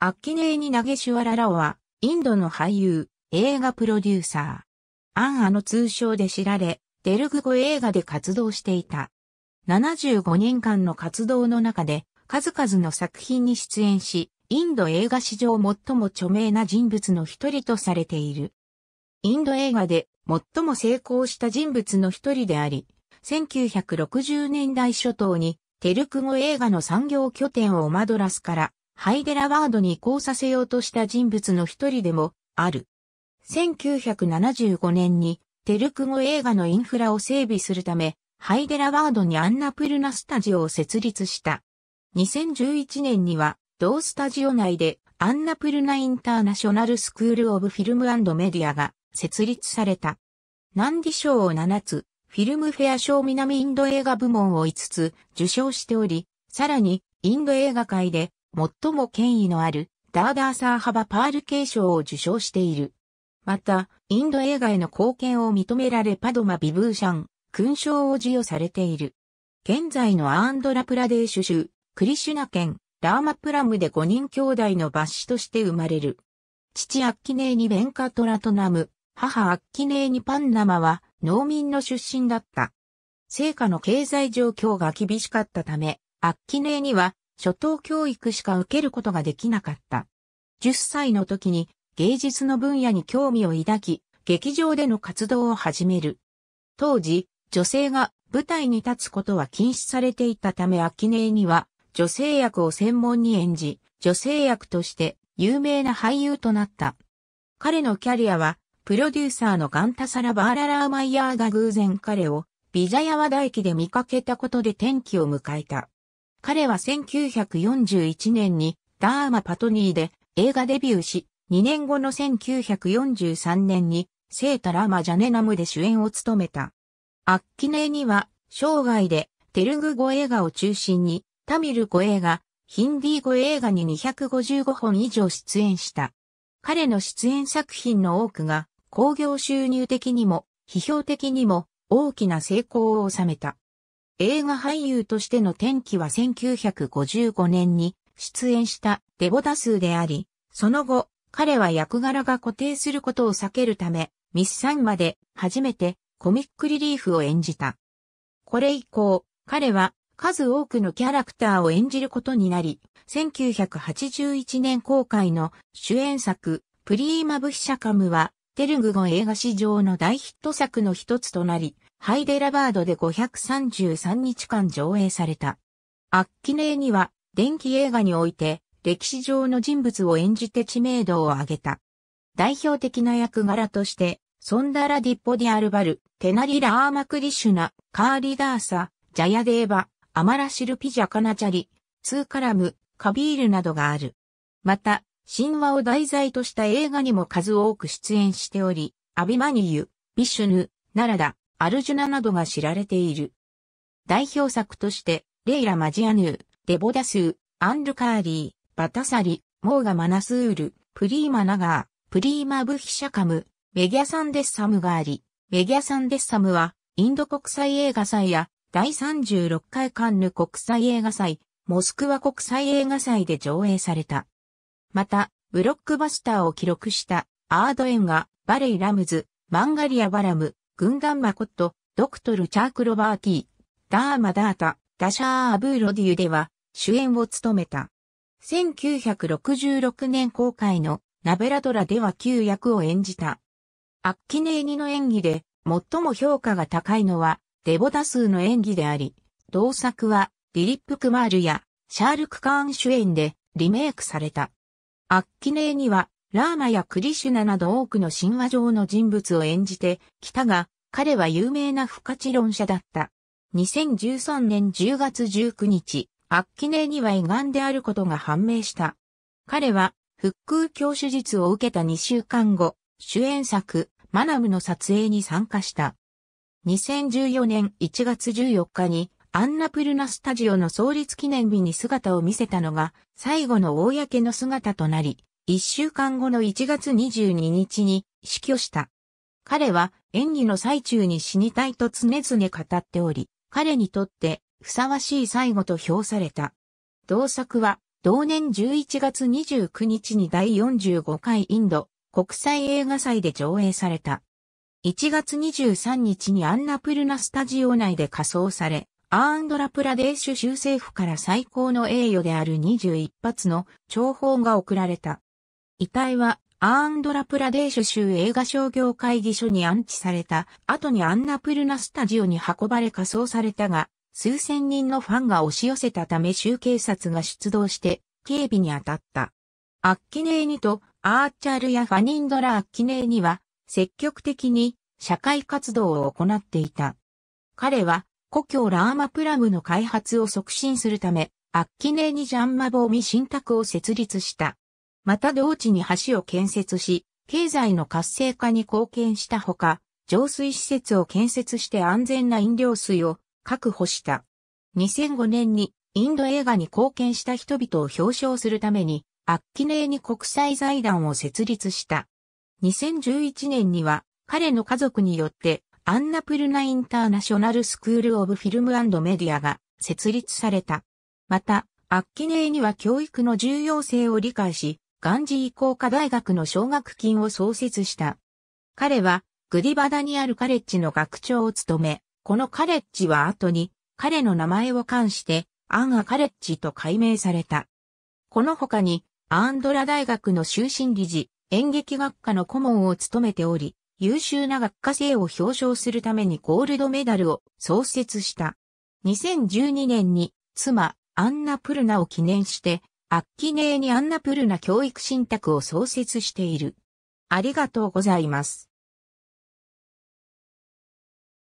アッキネーニ・ナゲシュワララオは、インドの俳優、映画プロデューサー。アンアの通称で知られ、テルグ語映画で活動していた。75年間の活動の中で、数々の作品に出演し、インド映画史上最も著名な人物の一人とされている。インド映画で最も成功した人物の一人であり、1960年代初頭にテルク語映画の産業拠点をマドラスからハイデラワードに移行させようとした人物の一人でもある。1975年にテルク語映画のインフラを整備するため、ハイデラワードにアンナプルナスタジオを設立した。2011年には同スタジオ内でアンナプルナインターナショナルスクールオブフィルムメディアが設立された。ナンディ賞を7つ、フィルムフェア賞南インド映画部門を5つ受賞しており、さらにインド映画界で最も権威のあるダーダーサーハバパール継承を受賞している。また、インド映画への貢献を認められパドマ・ビブーシャン、勲章を授与されている。現在のアーンドラプラデーシュ州、クリシュナ県、ラーマプラムで5人兄弟の抜子として生まれる。父アッキネーニ・ベンカトラトナム、母アッキネーニ・パンナマは農民の出身だった。成果の経済状況が厳しかったため、アッキネーニは初等教育しか受けることができなかった。10歳の時に芸術の分野に興味を抱き、劇場での活動を始める。当時、女性が舞台に立つことは禁止されていたため秋音には女性役を専門に演じ、女性役として有名な俳優となった。彼のキャリアは、プロデューサーのガンタサラ・バーララーマイヤーが偶然彼をビジャヤワ大駅で見かけたことで転機を迎えた。彼は1941年にダーマパトニーで映画デビューし、2年後の1943年にセータラマジャネナムで主演を務めた。アッキネには生涯でテルグ語映画を中心にタミル語映画、ヒンディー語映画に255本以上出演した。彼の出演作品の多くが興行収入的にも批評的にも大きな成功を収めた。映画俳優としての転機は1955年に出演したデボダスーであり、その後、彼は役柄が固定することを避けるため、ミスサンまで初めてコミックリリーフを演じた。これ以降、彼は数多くのキャラクターを演じることになり、1981年公開の主演作、プリーマブヒシャカムは、テルグ語映画史上の大ヒット作の一つとなり、ハイデラバードで533日間上映された。アッキネーには、電気映画において、歴史上の人物を演じて知名度を上げた。代表的な役柄として、ソンダラ・ディッポ・ディ・アルバル、テナリ・ラーマクリシュナ、カーリ・ダーサ、ジャヤデーバ、アマラシル・ピジャ・カナチャリ、ツーカラム、カビールなどがある。また、神話を題材とした映画にも数多く出演しており、アビマニユ、ビシュヌ、ナラダ、アルジュナなどが知られている。代表作として、レイラ・マジアヌー、デボダスー、アンル・カーリー、バタサリ、モーガ・マナスール、プリーマ・ナガー、プリーマ・ブヒシャカム、メギャサンデッサムがあり、メギャサンデッサムは、インド国際映画祭や、第36回カンヌ国際映画祭、モスクワ国際映画祭で上映された。また、ブロックバスターを記録した、アード映画、バレイ・ラムズ、マンガリア・バラム、軍団マコット、ドクトル・チャークロバーティ、ダーマ・ダータ、ダシャー・アブー・ロディユでは主演を務めた。1966年公開のナベラドラでは旧役を演じた。アッキネーニの演技で最も評価が高いのはデボダスーの演技であり、同作はディリップ・クマールやシャールク・カーン主演でリメイクされた。アッキネーニはラーマやクリシュナなど多くの神話上の人物を演じてきたが、彼は有名な不可知論者だった。2013年10月19日、アッキネーには胃がんであることが判明した。彼は、腹腔鏡手術を受けた2週間後、主演作、マナムの撮影に参加した。2014年1月14日に、アンナプルナスタジオの創立記念日に姿を見せたのが、最後の公の姿となり、一週間後の1月22日に死去した。彼は演技の最中に死にたいと常々語っており、彼にとってふさわしい最後と評された。同作は同年11月29日に第45回インド国際映画祭で上映された。1月23日にアンナプルナスタジオ内で仮装され、アーンドラプラデーシュ州政府から最高の栄誉である21発の重宝が贈られた。遺体はアーンドラプラデーシュ州映画商業会議所に安置された後にアンナプルナスタジオに運ばれ仮装されたが、数千人のファンが押し寄せたため州警察が出動して警備に当たった。アッキネーニとアーチャルやファニンドラ・アッキネーニは積極的に社会活動を行っていた。彼は故郷ラーマプラムの開発を促進するため、アッキネーニ・ジャンマボーミ新宅を設立した。また同地に橋を建設し、経済の活性化に貢献したほか、浄水施設を建設して安全な飲料水を確保した。2005年にインド映画に貢献した人々を表彰するために、アッキネーに国際財団を設立した。2011年には彼の家族によってアンナプルナインターナショナルスクールオブフィルムメディアが設立された。また、アッキネーには教育の重要性を理解し、ガンジー工科大学の奨学金を創設した。彼は、グディバダにあるカレッジの学長を務め、このカレッジは後に、彼の名前を冠して、アンアカレッジと改名された。この他に、アンドラ大学の終身理事、演劇学科の顧問を務めており、優秀な学科生を表彰するためにゴールドメダルを創設した。2012年に妻、アンナプルナを記念して、アッキネーにアンナプルナ教育信託を創設している。ありがとうございます。